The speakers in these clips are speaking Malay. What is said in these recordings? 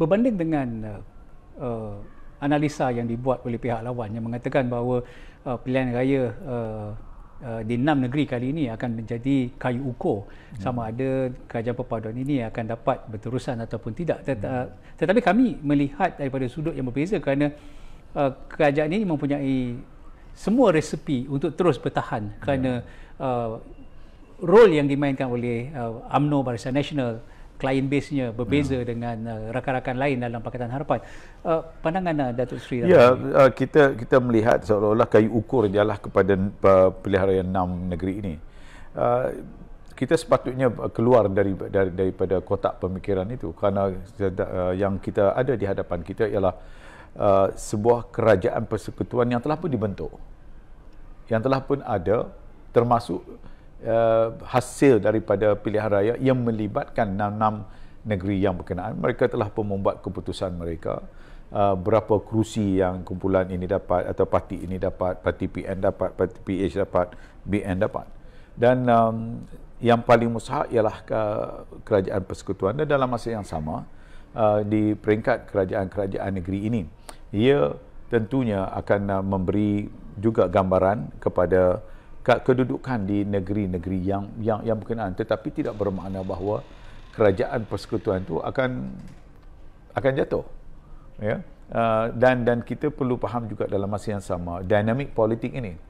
berbanding dengan uh, uh, analisa yang dibuat oleh pihak lawan yang mengatakan bahawa uh, pilihan raya uh, uh, di enam negeri kali ini akan menjadi kayu ukur hmm. sama ada kerajaan perpaduan ini akan dapat berterusan ataupun tidak Tet- hmm. tetapi kami melihat daripada sudut yang berbeza kerana uh, kerajaan ini mempunyai semua resepi untuk terus bertahan kerana yeah. uh, role yang dimainkan oleh uh, UMNO Barisan Nasional client base-nya berbeza ya. dengan uh, rakan-rakan lain dalam Pakatan Harapan. Uh, pandangan uh, Datuk Sri Ya, uh, kita kita melihat seolah-olah kayu ukur ialah kepada uh, pelihara yang enam negeri ini. Uh, kita sepatutnya uh, keluar dari, dari daripada kotak pemikiran itu kerana uh, yang kita ada di hadapan kita ialah uh, sebuah kerajaan persekutuan yang telah pun dibentuk. Yang telah pun ada termasuk uh, hasil daripada pilihan raya yang melibatkan enam-enam negeri yang berkenaan. Mereka telah pun membuat keputusan mereka uh, berapa kerusi yang kumpulan ini dapat atau parti ini dapat, parti PN dapat, parti PH dapat, BN dapat. Dan um, yang paling mustahak ialah ke, kerajaan persekutuan dan dalam masa yang sama uh, di peringkat kerajaan-kerajaan negeri ini. Ia tentunya akan uh, memberi juga gambaran kepada kedudukan di negeri-negeri yang yang yang berkenaan tetapi tidak bermakna bahawa kerajaan persekutuan itu akan akan jatuh ya uh, dan dan kita perlu faham juga dalam masa yang sama dinamik politik ini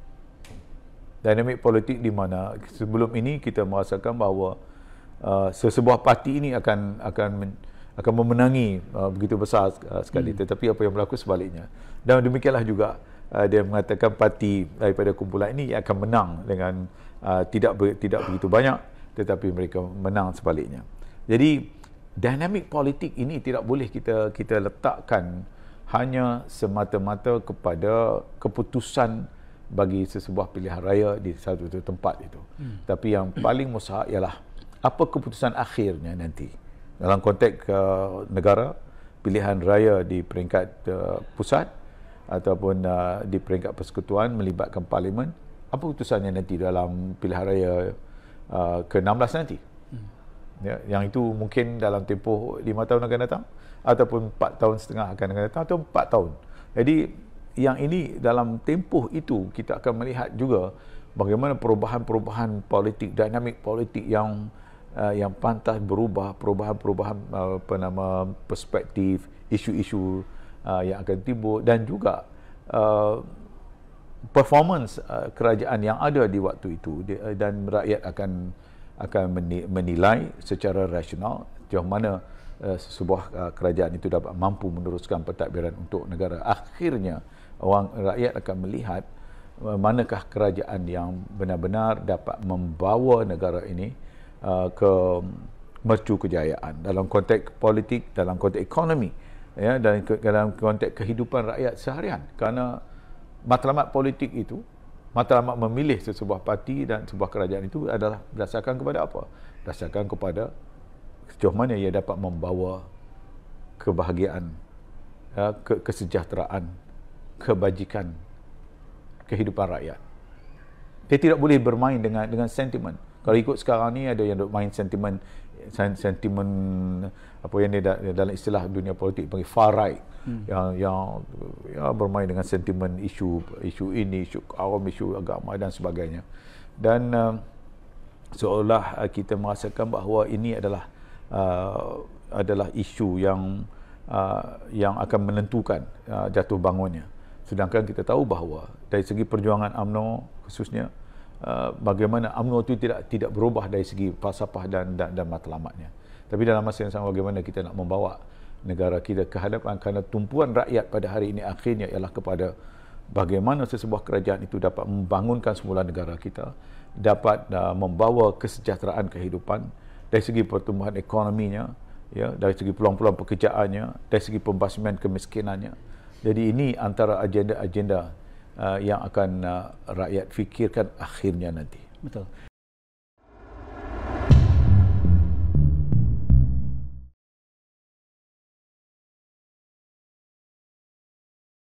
dinamik politik di mana sebelum ini kita merasakan bahawa uh, sesebuah parti ini akan akan men, akan memenangi uh, begitu besar uh, sekali hmm. tetapi apa yang berlaku sebaliknya dan demikianlah juga uh, dia mengatakan parti daripada kumpulan ini akan menang dengan uh, tidak ber, tidak begitu banyak tetapi mereka menang sebaliknya. Jadi dinamik politik ini tidak boleh kita kita letakkan hanya semata-mata kepada keputusan bagi sesebuah pilihan raya di satu tempat itu. Hmm. Tapi yang paling mustahak ialah apa keputusan akhirnya nanti dalam konteks uh, negara pilihan raya di peringkat uh, pusat ataupun uh, di peringkat persekutuan melibatkan parlimen apa keputusannya nanti dalam pilihan raya uh, ke-16 nanti hmm. ya, yang itu mungkin dalam tempoh 5 tahun akan datang ataupun 4 tahun setengah akan datang atau 4 tahun jadi yang ini dalam tempoh itu kita akan melihat juga bagaimana perubahan-perubahan politik dinamik politik yang uh, yang pantas berubah perubahan-perubahan uh, apa nama perspektif isu-isu uh, yang akan tiba dan juga uh, performance uh, kerajaan yang ada di waktu itu di, uh, dan rakyat akan akan menilai secara rasional jauh mana uh, sebuah uh, kerajaan itu dapat mampu meneruskan pentadbiran untuk negara akhirnya orang rakyat akan melihat uh, manakah kerajaan yang benar-benar dapat membawa negara ini uh, ke mercu kejayaan dalam konteks politik dalam konteks ekonomi ya dan dalam konteks kehidupan rakyat seharian kerana matlamat politik itu matlamat memilih sesebuah parti dan sebuah kerajaan itu adalah berdasarkan kepada apa berdasarkan kepada sejauh mana ia dapat membawa kebahagiaan ya, ke, kesejahteraan kebajikan kehidupan rakyat dia tidak boleh bermain dengan dengan sentimen kalau ikut sekarang ni ada yang main sentimen sentimen apa yang dia da- dalam istilah dunia politik panggil far right hmm. yang yang ya, bermain dengan sentimen isu isu ini isu kaum isu agama dan sebagainya dan um, uh, seolah kita merasakan bahawa ini adalah uh, adalah isu yang uh, yang akan menentukan uh, jatuh bangunnya sedangkan kita tahu bahawa dari segi perjuangan AMNO khususnya Uh, bagaimana UMNO itu tidak tidak berubah dari segi falsafah dan, dan dan matlamatnya. Tapi dalam masa yang sama bagaimana kita nak membawa negara kita ke hadapan kerana tumpuan rakyat pada hari ini akhirnya ialah kepada bagaimana sesebuah kerajaan itu dapat membangunkan semula negara kita, dapat uh, membawa kesejahteraan kehidupan dari segi pertumbuhan ekonominya, ya, dari segi peluang-peluang pekerjaannya, dari segi pembasmian kemiskinannya. Jadi ini antara agenda-agenda Uh, yang akan uh, rakyat fikirkan akhirnya nanti. Betul.